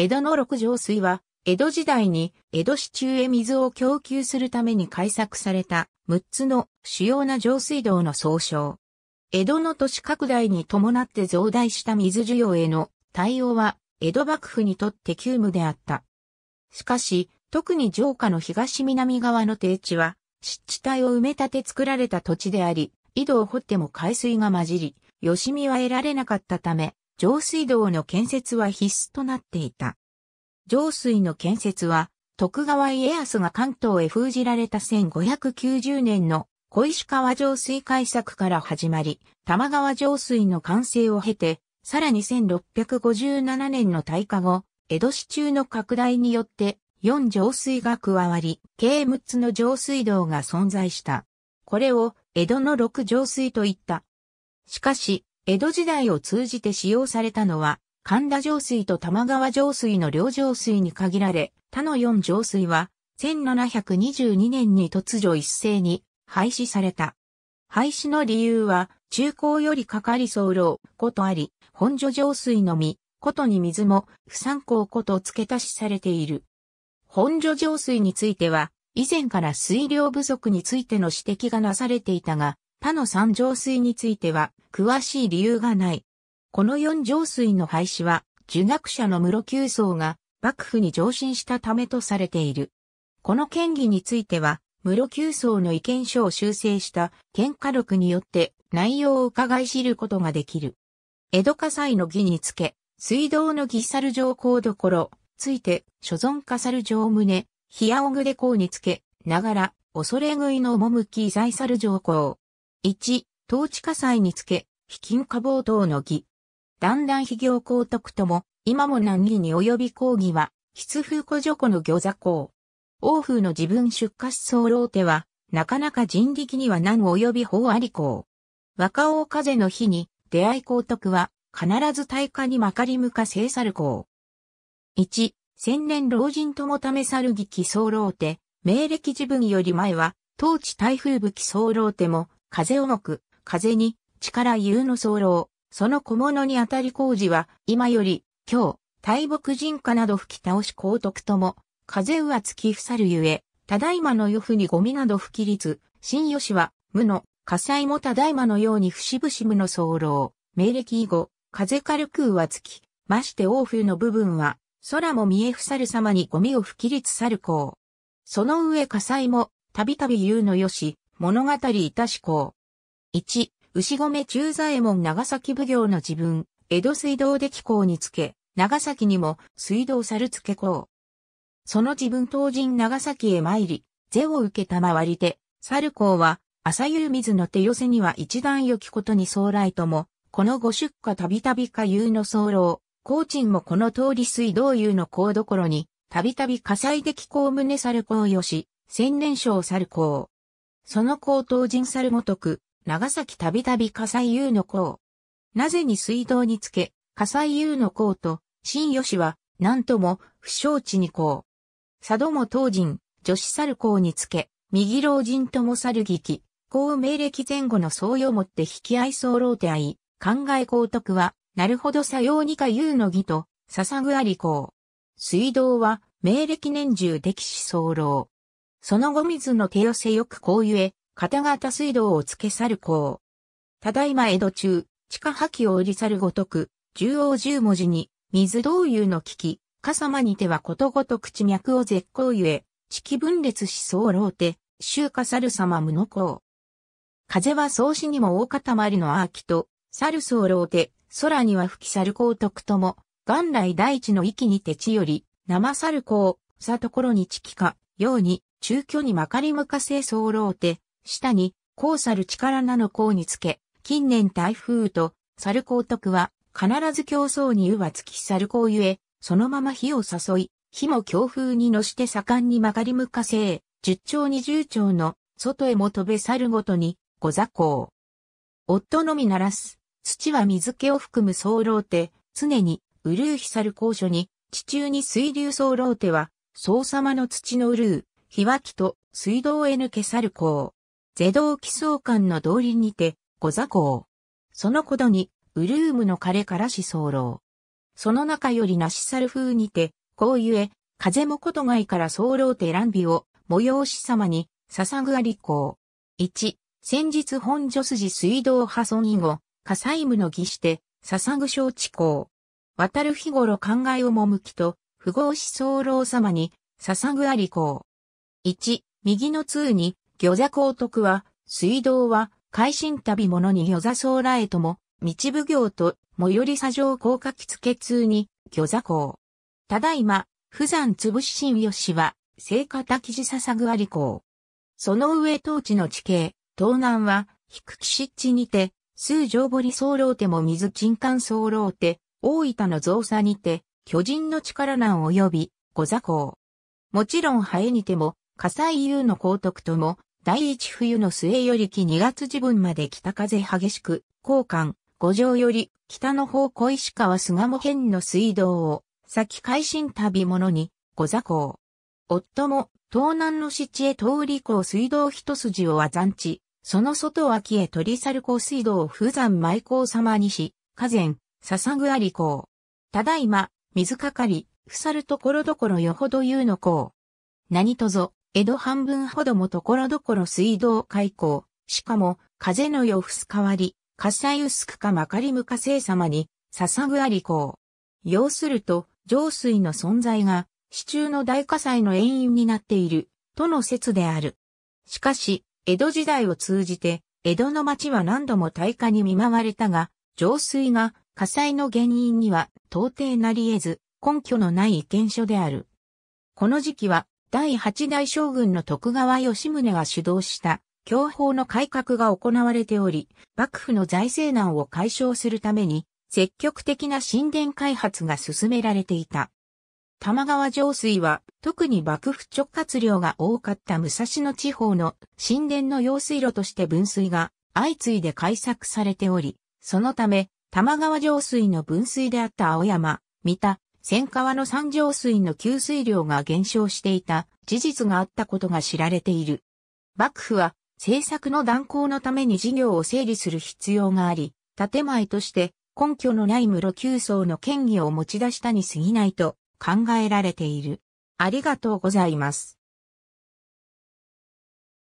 江戸の六条水は、江戸時代に江戸市中へ水を供給するために開削された6つの主要な上水道の総称。江戸の都市拡大に伴って増大した水需要への対応は江戸幕府にとって急務であった。しかし、特に城下の東南側の低地は、湿地帯を埋め立て作られた土地であり、井戸を掘っても海水が混じり、吉見は得られなかったため、上水道の建設は必須となっていた。上水の建設は、徳川家康が関東へ封じられた1590年の小石川上水開作から始まり、玉川上水の完成を経て、さらに1657年の大化後、江戸市中の拡大によって4上水が加わり、計6つの上水道が存在した。これを江戸の6上水と言った。しかし、江戸時代を通じて使用されたのは、神田上水と玉川上水の両上水に限られ、他の4上水は、1722年に突如一斉に廃止された。廃止の理由は、中高よりかかり候、ことあり、本所上水のみ、ことに水も、不参考こと付け足しされている。本所上水については、以前から水量不足についての指摘がなされていたが、他の三浄水については、詳しい理由がない。この四浄水の廃止は、受学者の室久僧が幕府に上申したためとされている。この権議については、室久僧の意見書を修正した喧嘩録によって内容を伺い知ることができる。江戸火災の儀につけ、水道の儀猿上高どころ、ついて、所存火猿上胸、冷やおぐでこにつけ、ながら、恐れ食いの趣財猿上高。1、統治火災につけ、非金火暴動の儀。だんだん非行公徳とも、今も難儀に及び抗議は、筆風古女子の餃座公。王風の自分出荷思想老手は、なかなか人力には難及び法あり公。若王風の日に、出会い公徳は、必ず大化にまかり向か制去る公。1、千年老人ともため去る儀起僧老手、明暦自分より前は、当地台風武器総老手も、風重く、風に、力言うの候漏、その小物にあたり工事は、今より、今日、大木人家など吹き倒し高徳とも、風うはつきふさるゆえ、ただいまの夜ふにゴミなど吹き立つ、新吉は、無の、火災もただいまのように節々無の候漏、明暦以後、風軽くうわつき、まして大風の部分は、空も見えふさる様にゴミを吹き立つさるこその上火災も、たびたび言うのよし、物語いたしこう。牛込中左衛門長崎奉行の自分、江戸水道で気候につけ、長崎にも水道猿付けこう。その自分当人長崎へ参り、税を受けたまわりで、猿公は、朝夕水の手寄せには一段良きことに総来とも、このご出荷たびたび下遊の総老、高賃もこの通り水道遊の高所に、たびたび火災で気候宗猿公よし、千年賞猿公。その高等人猿ごとく、長崎たびたび火災優の功。なぜに水道につけ、火災優の功と、新吉は、なんとも、不承知に功。佐渡も当人、女子猿公につけ、右老人とも猿劇、公明暦前後の相与もって引き合い相ろうてあい、考え公徳は、なるほどさようにか優の儀と、捧ぐあり公。水道は、明暦年中歴史相ろその後水の手寄せよくこうゆえ、片型水道をつけ去るこう。ただいま江戸中、地下破棄を売り去るごとく、縦横十文字に、水道遊の危機、笠間にてはことごと口脈を絶好ゆえ、地気分裂しそうろうて、周華猿様無の功。風は創始にも大塊の秋と、猿候うて、空には吹き猿光徳とも、元来大地の域にて地より、生猿光、さところに地気か、ように、中距にまかりむかせ総老て、下に、こうさる力なのうにつけ、近年台風と、猿高徳は、必ず競争にうわつき猿高ゆえ、そのまま火を誘い、火も強風に乗して盛んにまかりむかせ十丁二十丁の、外へも飛べ去るごとに、ご座高。夫のみならす、土は水気を含む総老て、常に、うるうひ猿高所に、地中に水流総老ては、さ様の土のうるう、日脇と水道抜け去る港。ゼド道基礎間の通りにて、五座港。そのことに、ウルームの彼からし候。その中よりなし去る風にて、こうゆえ、風もこと外から候て乱美を、催し様に、捧ぐありこ一、先日本女筋水道破損以後、火災無の儀して、捧ぐ承知公。渡る日頃考えをもむきと、不合し候様に、捧ぐありこ1、右の通に、魚座高徳は、水道は、海進旅者に魚座総来へとも、道奉行と、最寄り砂上高架木付通に、魚座高。ただいま、不山潰し新吉は、聖火滝地笹具あり港。その上当地の地形、東南は、低く湿地にて、数上堀総老手も水沈管総老手、大分の造作にて、巨人の力難及び、御座高。もちろん早にても、笠井優の高徳とも、第一冬の末よりき2月時分まで北風激しく、交換、五条より、北の方小石川菅も辺の水道を、先改新旅者に、ご座行。夫も、東南の七へ通り行水道一筋をは残地、その外脇へ取り去る行水道を風山舞行様にし、河前、笹ぐあり行。ただいま、水かかり、腐るところどころよほど言うの行。何とぞ、江戸半分ほどもところどころ水道開口、しかも、風の夜すかわり、火災薄くかまかりむかせい様に、ささぐありこう。要すると、浄水の存在が、市中の大火災の遠因になっている、との説である。しかし、江戸時代を通じて、江戸の町は何度も大火に見舞われたが、浄水が火災の原因には到底なり得ず、根拠のない意見書である。この時期は第8代将軍の徳川吉宗が主導した教法の改革が行われており、幕府の財政難を解消するために、積極的な神殿開発が進められていた。玉川上水は、特に幕府直轄量が多かった武蔵野地方の神殿の用水路として分水が相次いで開削されており、そのため、玉川上水の分水であった青山、三田、千川の三条水の給水量が減少していた事実があったことが知られている。幕府は政策の断行のために事業を整理する必要があり、建前として根拠のない室九層の権威を持ち出したに過ぎないと考えられている。ありがとうございます。